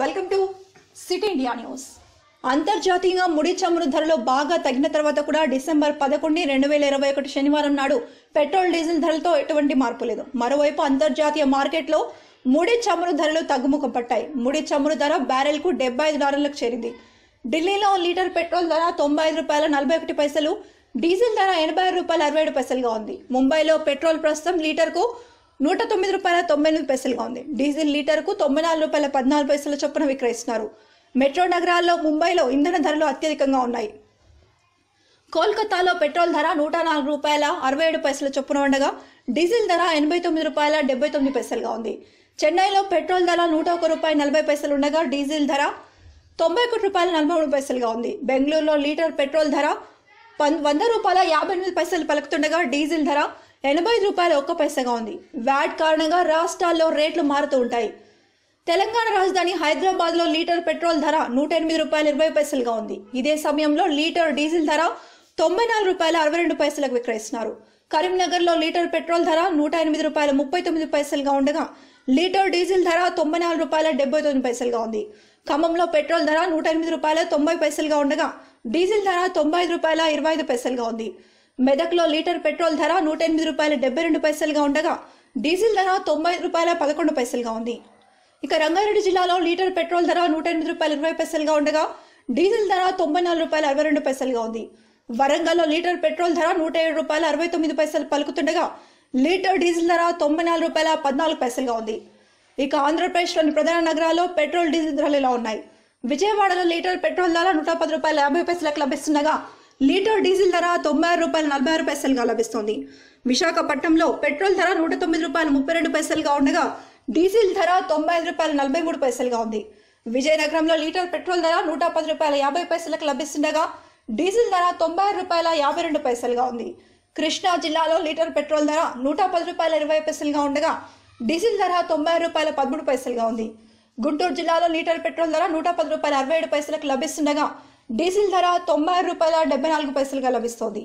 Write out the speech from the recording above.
welcome to city India news అంతర్జాతీయంగా ముడి చమురు ధరలు బాగా తగ్గిన తర్వాత కూడా డిసెంబర్ పదకొండు రెండు వేల ఇరవై ఒకటి శనివారం నాడు పెట్రోల్ డీజిల్ ధరలతో ఎటువంటి మార్పు లేదు మరోవైపు అంతర్జాతీయ మార్కెట్లో ముడి చమురు ధరలు తగ్గుముఖం పట్టాయి ముడి చమురు ధర బ్యారెల్కు డెబ్బై ఐదు డాలర్లకు చేరింది ఢిల్లీలో లీటర్ పెట్రోల్ ధర తొంభై ఐదు రూపాయల నలభై ఒకటి పైసలు డీజిల్ ధర ఎనభై రూపాయల అరవై ఏడు పైసలుగా ఉంది ముంబైలో పెట్రోల్ ప్రస్తుతం లీటర్కు నూట తొమ్మిది రూపాయల తొంభై ఎనిమిది పైసలుగా ఉంది డీజిల్ లీటర్కు తొంభై నాలుగు రూపాయల పద్నాలుగు పైసల చొప్పున విక్రయిస్తున్నారు మెట్రో నగరాల్లో ముంబైలో ఇంధన ధరలు అత్యధికంగా ఉన్నాయి కోల్కతాలో పెట్రోల్ ధర నూట నాలుగు రూపాయల అరవై ఏడు పైసల చొప్పున ఉండగా డీజిల్ ధర ఎనభై తొమ్మిది రూపాయల డెబ్బై తొమ్మిది పైసలుగా ఉంది చెన్నైలో పెట్రోల్ ధర నూట ఒక రూపాయి నలభై పైసలు ఉండగా డీజిల్ ధర తొంభై ఒకటి రూపాయల నలభై మూడు పైసలుగా ఉంది బెంగళూరులో లీటర్ పెట్రోల్ ధర వంద రూపాయల యాభై ఎనిమిది పైసలు పలుకుతుండగా డీజిల్ ధర ఎనభై రూపాయల ఒక్క పైసగా ఉంది వ్యాట్ కారణంగా రాష్ట్రాల్లో రేట్లు మారుతూ ఉంటాయి తెలంగాణ రాజధాని హైదరాబాద్లో లీటర్ పెట్రోల్ ధర నూట ఎనిమిది రూపాయల ఇరవై పైసలుగా ఉంది ఇదే సమయంలో లీటర్ డీజిల్ ధర తొంభై నాలుగు రూపాయల అరవై రెండు పైసలకు విక్రయిస్తున్నారు కరీంనగర్లో లీటర్ పెట్రోల్ ధర నూట ఎనిమిది రూపాయల ముప్పై తొమ్మిది పైసలుగా ఉండగా లీటర్ డీజిల్ ధర తొంభై నాలుగు రూపాయల డెబ్బై తొమ్మిది పైసలుగా ఉంది ఖమ్మంలో పెట్రోల్ ధర నూట ఎనిమిది రూపాయల తొంభై పైసలుగా ఉండగా డీజిల్ ధర తొంభై ఐదు రూపాయల ఇరవై ఐదు పైసలుగా ఉంది మెదక్లో లీటర్ పెట్రోల్ ధర నూట ఎనిమిది రూపాయల డెబ్బై రెండు పైసలుగా ఉండగా డీజిల్ ధర తొంభై రూపాయల పదకొండు పైసలుగా ఉంది ఇక రంగారెడ్డి జిల్లాలో లీటర్ పెట్రోల్ ధర నూట ఎనిమిది రూపాయల ఇరవై పైసలుగా ఉండగా డీజిల్ ధర తొంభై నాలుగు రూపాయల అరవై రెండు పైసలుగా ఉంది వరంగల్లో లీటర్ పెట్రోల్ ధర నూట ఏడు రూపాయల అరవై తొమ్మిది పైసలు పలుకుతుండగా లీటర్ డీజిల్ ధర తొంభై నాలుగు రూపాయల పద్నాలుగు పైసలుగా ఉంది ఇక ఆంధ్రప్రదేశ్లోని ప్రధాన నగరాల్లో పెట్రోల్ డీజిల్ ధరలు ఇలా ఉన్నాయి విజయవాడలో లీటర్ పెట్రోల్ ధర నూట పది రూపాయల యాభై పైసలకు లభిస్తుండగా లీటర్ డీజిల్ ధర తొంభై ఆరు రూపాయలు నలభై ఆరు పైసలుగా లభిస్తోంది విశాఖపట్నంలో పెట్రోల్ ధర నూట తొమ్మిది రూపాయలు ముప్పై రెండు పైసలుగా ఉండగా డీజిల్ ధర తొంభై ఐదు రూపాయలు నలభై మూడు పైసలుగా ఉంది విజయనగరంలో లీటర్ పెట్రోల్ ధర నూట పది రూపాయల యాభై పైసలకు లభిస్తుండగా డీజిల్ ధర తొంభై ఆరు రూపాయల యాభై రెండు పైసలుగా ఉంది కృష్ణా జిల్లాలో లీటర్ పెట్రోల్ ధర నూట పది రూపాయల ఇరవై పైసలుగా ఉండగా డీజిల్ ధర తొంభై రూపాయల పదమూడు పైసలుగా ఉంది గుంటూరు జిల్లాలో లీటర్ పెట్రోల్ ధర నూట పది రూపాయల అరవై ఏడు పైసలకు లభిస్తుండగా డీజిల్ ధర తొంభై రూపాయల డెబ్బై నాలుగు పైసలుగా లభిస్తోంది